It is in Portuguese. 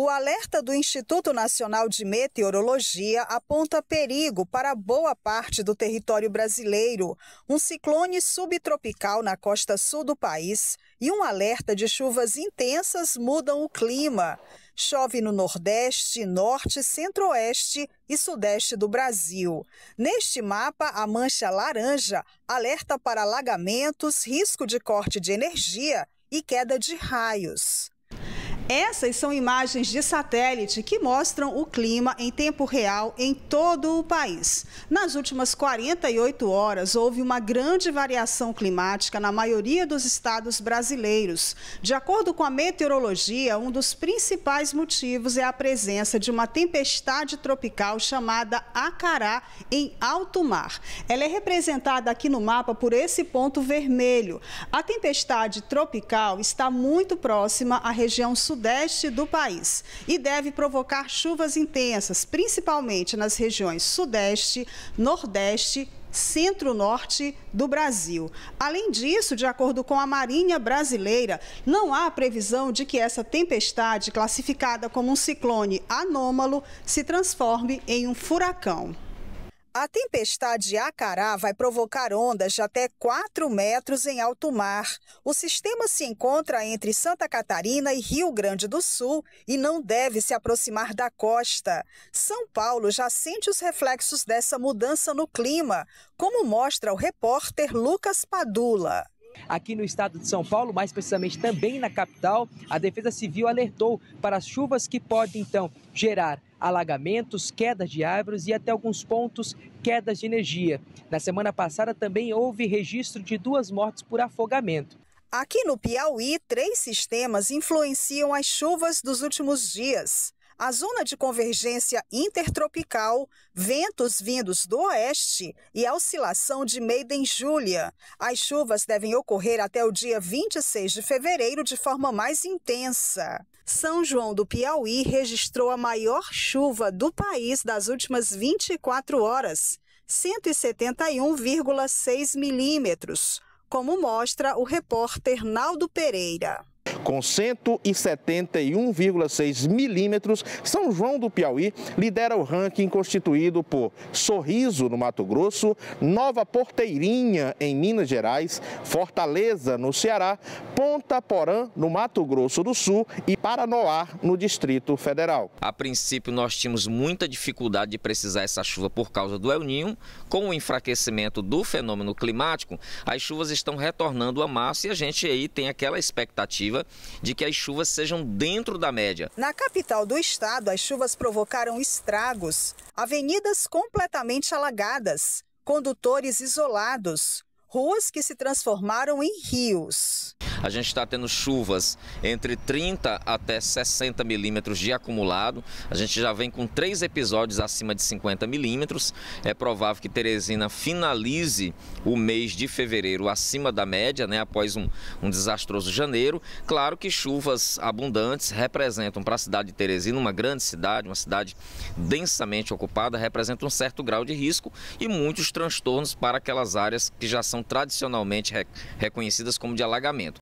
O alerta do Instituto Nacional de Meteorologia aponta perigo para boa parte do território brasileiro, um ciclone subtropical na costa sul do país e um alerta de chuvas intensas mudam o clima. Chove no Nordeste, Norte, Centro-Oeste e Sudeste do Brasil. Neste mapa, a mancha laranja alerta para alagamentos, risco de corte de energia e queda de raios. Essas são imagens de satélite que mostram o clima em tempo real em todo o país. Nas últimas 48 horas, houve uma grande variação climática na maioria dos estados brasileiros. De acordo com a meteorologia, um dos principais motivos é a presença de uma tempestade tropical chamada Acará em alto mar. Ela é representada aqui no mapa por esse ponto vermelho. A tempestade tropical está muito próxima à região sudeste sudeste do país e deve provocar chuvas intensas, principalmente nas regiões sudeste, nordeste centro-norte do Brasil. Além disso, de acordo com a Marinha Brasileira, não há previsão de que essa tempestade, classificada como um ciclone anômalo, se transforme em um furacão. A tempestade Acará vai provocar ondas de até 4 metros em alto mar. O sistema se encontra entre Santa Catarina e Rio Grande do Sul e não deve se aproximar da costa. São Paulo já sente os reflexos dessa mudança no clima, como mostra o repórter Lucas Padula. Aqui no estado de São Paulo, mais precisamente também na capital, a Defesa Civil alertou para as chuvas que podem então gerar alagamentos, quedas de árvores e até alguns pontos quedas de energia. Na semana passada também houve registro de duas mortes por afogamento. Aqui no Piauí, três sistemas influenciam as chuvas dos últimos dias. A zona de convergência intertropical, ventos vindos do oeste e a oscilação de em julho, As chuvas devem ocorrer até o dia 26 de fevereiro de forma mais intensa. São João do Piauí registrou a maior chuva do país das últimas 24 horas, 171,6 milímetros, como mostra o repórter Naldo Pereira. Com 171,6 milímetros, São João do Piauí lidera o ranking constituído por Sorriso, no Mato Grosso, Nova Porteirinha, em Minas Gerais, Fortaleza, no Ceará, Ponta Porã, no Mato Grosso do Sul e Paranoá, no Distrito Federal. A princípio, nós tínhamos muita dificuldade de precisar essa chuva por causa do El Ninho. Com o enfraquecimento do fenômeno climático, as chuvas estão retornando a massa e a gente aí tem aquela expectativa expectativa de que as chuvas sejam dentro da média. Na capital do estado, as chuvas provocaram estragos, avenidas completamente alagadas, condutores isolados, ruas que se transformaram em rios. A gente está tendo chuvas entre 30 até 60 milímetros de acumulado. A gente já vem com três episódios acima de 50 milímetros. É provável que Teresina finalize o mês de fevereiro acima da média, né? Após um, um desastroso janeiro. Claro que chuvas abundantes representam para a cidade de Teresina, uma grande cidade, uma cidade densamente ocupada, representa um certo grau de risco e muitos transtornos para aquelas áreas que já são tradicionalmente reconhecidas como de alagamento.